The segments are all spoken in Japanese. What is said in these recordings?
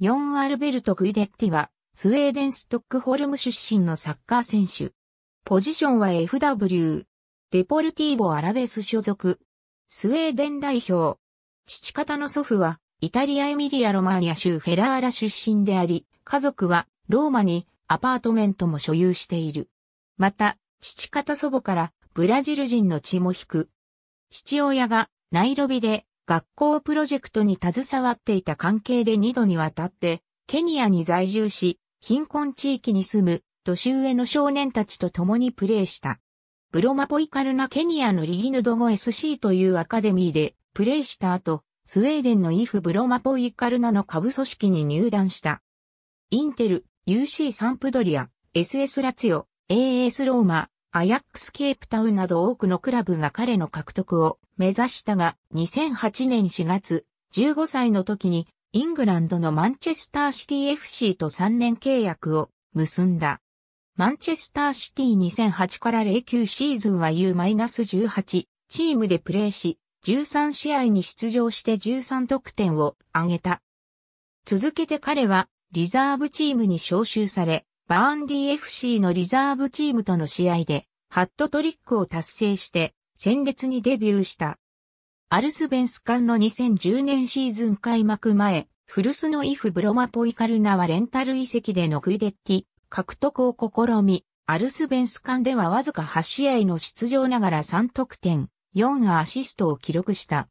4アルベルト・グイデッティは、スウェーデン・ストックホルム出身のサッカー選手。ポジションは FW。デポルティーボ・アラベス所属。スウェーデン代表。父方の祖父は、イタリア・エミリア・ロマーニア州フェラーラ出身であり、家族は、ローマにアパートメントも所有している。また、父方祖母から、ブラジル人の血も引く。父親が、ナイロビで、学校プロジェクトに携わっていた関係で2度にわたって、ケニアに在住し、貧困地域に住む年上の少年たちと共にプレーした。ブロマポイカルナケニアのリギヌドゴ SC というアカデミーでプレーした後、スウェーデンのイフ・ブロマポイカルナの下部組織に入団した。インテル、UC サンプドリア、SS ラツヨ、AS ローマ、アヤックスケープタウンなど多くのクラブが彼の獲得を目指したが、2008年4月、15歳の時に、イングランドのマンチェスターシティ FC と3年契約を結んだ。マンチェスターシティ2008から09シーズンは U-18 チームでプレーし、13試合に出場して13得点を挙げた。続けて彼はリザーブチームに招集され、バーンデー FC のリザーブチームとの試合でハットトリックを達成して先月にデビューした。アルスベンスンの2010年シーズン開幕前、フルスのイフ・ブロマポイカルナはレンタル遺跡でのクイデッティ獲得を試み、アルスベンスンではわずか8試合の出場ながら3得点、4アシストを記録した。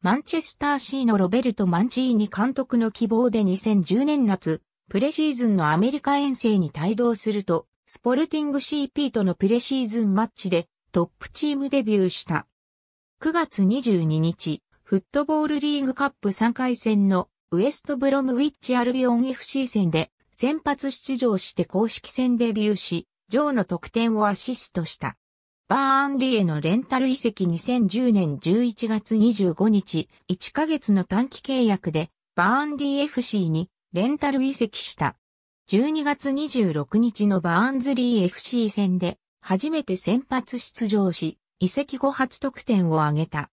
マンチェスターシーのロベルト・マンチーニ監督の希望で2010年夏、プレシーズンのアメリカ遠征に帯同すると、スポルティング CP とのプレシーズンマッチでトップチームデビューした。9月22日、フットボールリーグカップ3回戦のウエストブロムウィッチアルビオン FC 戦で先発出場して公式戦デビューし、ジョーの得点をアシストした。バーンリーへのレンタル移籍2010年11月25日、1ヶ月の短期契約で、バーンリー FC にレンタル移籍した。12月26日のバーンズリー FC 戦で、初めて先発出場し、移籍後初得点を挙げた。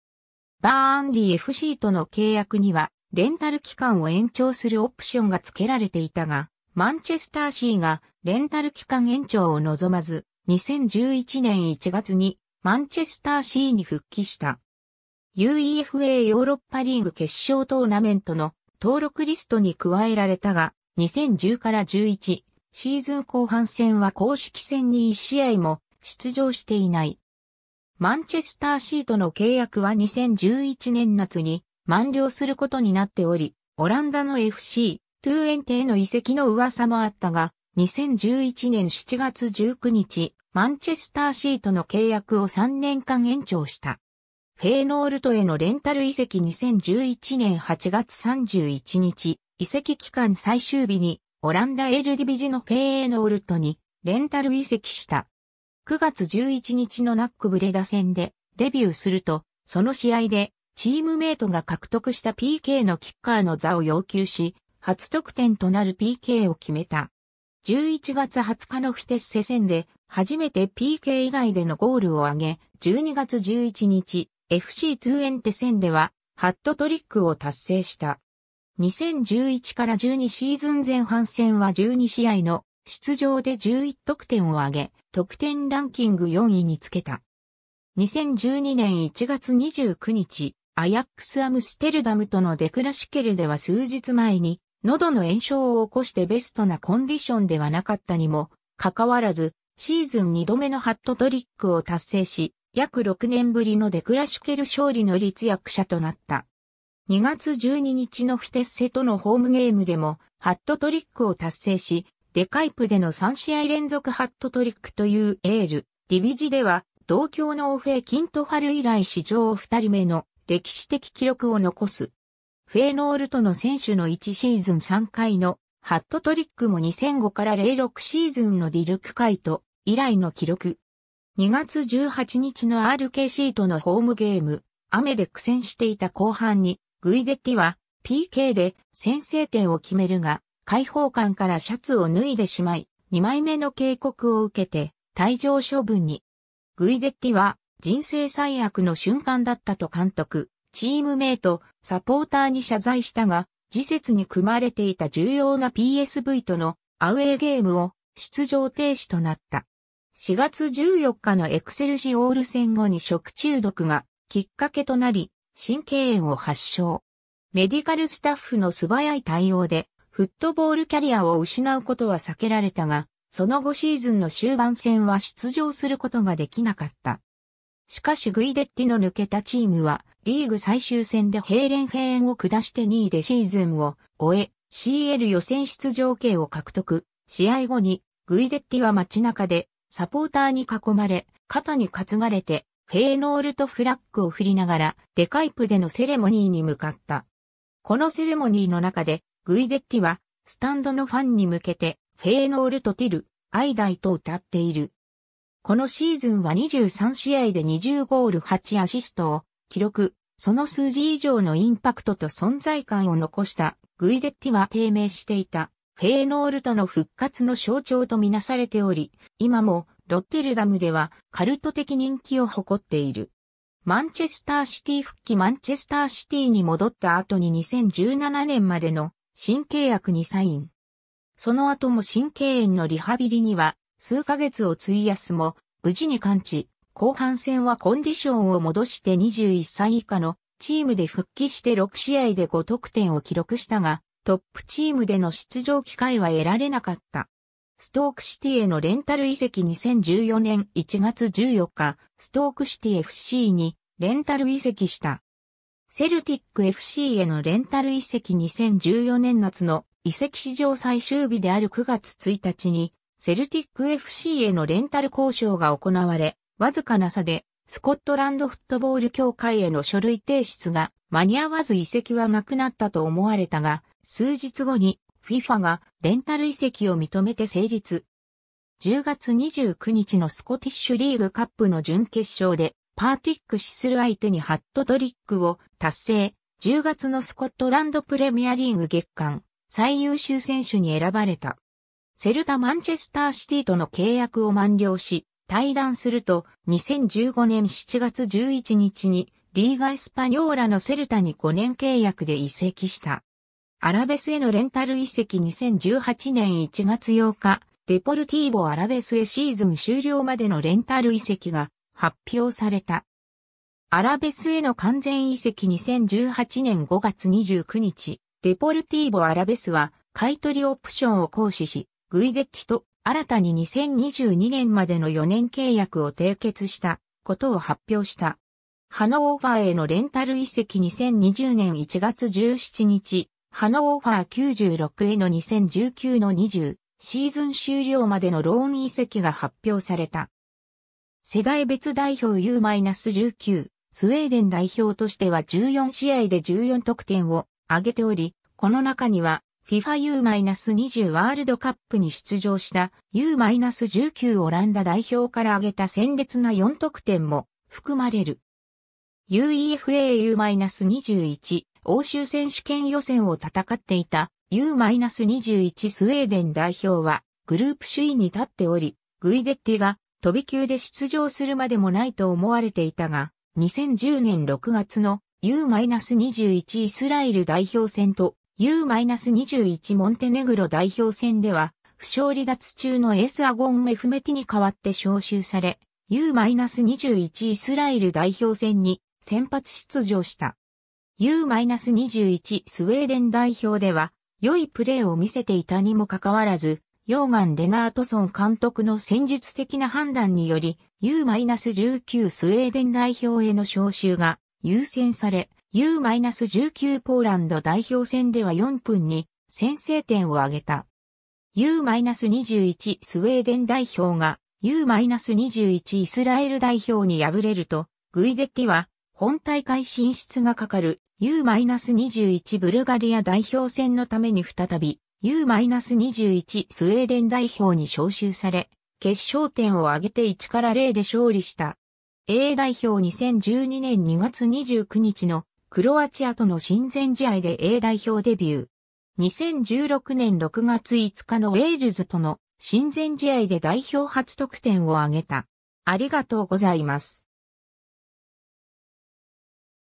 バーンリー FC との契約には、レンタル期間を延長するオプションが付けられていたが、マンチェスターシーがレンタル期間延長を望まず、2011年1月にマンチェスターシーに復帰した。UEFA ヨーロッパリーグ決勝トーナメントの登録リストに加えられたが、2010から11、シーズン後半戦は公式戦に1試合も出場していない。マンチェスターシートの契約は2011年夏に満了することになっており、オランダの FC、トゥーエンテへの移籍の噂もあったが、2011年7月19日、マンチェスターシートの契約を3年間延長した。フェーノールトへのレンタル移籍2011年8月31日、移籍期間最終日にオランダエルディビジのフェーノールトにレンタル移籍した。9月11日のナックブレダ戦でデビューすると、その試合でチームメイトが獲得した PK のキッカーの座を要求し、初得点となる PK を決めた。11月20日のフィテッセ戦で初めて PK 以外でのゴールを挙げ、12月11日 FC トゥエンテ戦ではハットトリックを達成した。2011から12シーズン前半戦は12試合の出場で11得点を挙げ、得点ランキング4位につけた。2012年1月29日、アヤックスアムステルダムとのデクラシケルでは数日前に、喉の炎症を起こしてベストなコンディションではなかったにも、かかわらず、シーズン2度目のハットトリックを達成し、約6年ぶりのデクラシュケル勝利の立役者となった。2月12日のフィテッセとのホームゲームでもハットトリックを達成し、デカイプでの3試合連続ハットトリックというエール、ディビジでは同郷のオフェ・キントハル以来史上2人目の歴史的記録を残す。フェーノールとの選手の1シーズン3回のハットトリックも2005から06シーズンのディルク・カイト以来の記録。2月18日の RKC とのホームゲーム、雨で苦戦していた後半にグイデッティは PK で先制点を決めるが、解放感からシャツを脱いでしまい、2枚目の警告を受けて退場処分に。グイデッティは人生最悪の瞬間だったと監督、チームメイト、サポーターに謝罪したが、次節に組まれていた重要な PSV とのアウェーゲームを出場停止となった。4月14日のエクセルジオール戦後に食中毒がきっかけとなり、神経炎を発症。メディカルスタッフの素早い対応で、フットボールキャリアを失うことは避けられたが、その後シーズンの終盤戦は出場することができなかった。しかしグイデッティの抜けたチームは、リーグ最終戦でヘイレンヘイエンを下して2位でシーズンを終え、CL 予選出場権を獲得。試合後に、グイデッティは街中で、サポーターに囲まれ、肩に担がれて、フェーノールとフラッグを振りながら、デカイプでのセレモニーに向かった。このセレモニーの中で、グイデッティは、スタンドのファンに向けて、フェーノールとティル、アイダイと歌っている。このシーズンは23試合で20ゴール8アシストを記録、その数字以上のインパクトと存在感を残したグイデッティは低迷していたフェーノールとの復活の象徴とみなされており、今もロッテルダムではカルト的人気を誇っている。マンチェスターシティ復帰マンチェスターシティに戻った後に2017年までの新契約にサイン。その後も新経営のリハビリには数ヶ月を費やすも、無事に完治。後半戦はコンディションを戻して21歳以下のチームで復帰して6試合で5得点を記録したが、トップチームでの出場機会は得られなかった。ストークシティへのレンタル移籍2014年1月14日、ストークシティ FC にレンタル移籍した。セルティック FC へのレンタル移籍2014年夏の移籍史上最終日である9月1日に、セルティック FC へのレンタル交渉が行われ、わずかな差で、スコットランドフットボール協会への書類提出が間に合わず移籍はなくなったと思われたが、数日後に FIFA がレンタル移籍を認めて成立。10月29日のスコティッシュリーグカップの準決勝で、パーティックしする相手にハットトリックを達成。10月のスコットランドプレミアリーグ月間最優秀選手に選ばれた。セルタ・マンチェスターシティとの契約を満了し、退団すると2015年7月11日にリーガ・エスパニョーラのセルタに5年契約で移籍した。アラベスへのレンタル移籍2018年1月8日、デポルティーボアラベスへシーズン終了までのレンタル移籍が発表された。アラベスへの完全移籍2018年5月29日、デポルティーボアラベスは買取オプションを行使し、グイデッチと新たに2022年までの4年契約を締結したことを発表した。ハノーファーへのレンタル移籍2020年1月17日、ハノーファー96への2019の20シーズン終了までのローン移籍が発表された。世代別代表 U-19 スウェーデン代表としては14試合で14得点を挙げており、この中には FIFAU-20 ワールドカップに出場した U-19 オランダ代表から挙げた鮮烈な4得点も含まれる。UEFA U-21 欧州選手権予選を戦っていた U-21 スウェーデン代表はグループ首位に立っており、グイデッティが飛び級で出場するまでもないと思われていたが、2010年6月の U-21 イスラエル代表戦と U-21 モンテネグロ代表戦では、負傷離脱中のエースアゴン・メフメティに代わって招集され、U-21 イスラエル代表戦に先発出場した。U-21 スウェーデン代表では、良いプレーを見せていたにもかかわらず、ヨーガン・レナートソン監督の戦術的な判断により、U-19 スウェーデン代表への招集が優先され、U-19 ポーランド代表戦では4分に先制点を挙げた。U-21 スウェーデン代表が U-21 イスラエル代表に敗れると、グイデッティは本大会進出がかかる U-21 ブルガリア代表戦のために再び U-21 スウェーデン代表に招集され、決勝点を上げて1から0で勝利した。A 代表2012年2月29日のクロアチアとの親善試合で A 代表デビュー。2016年6月5日のウェールズとの親善試合で代表初得点を挙げた。ありがとうございます。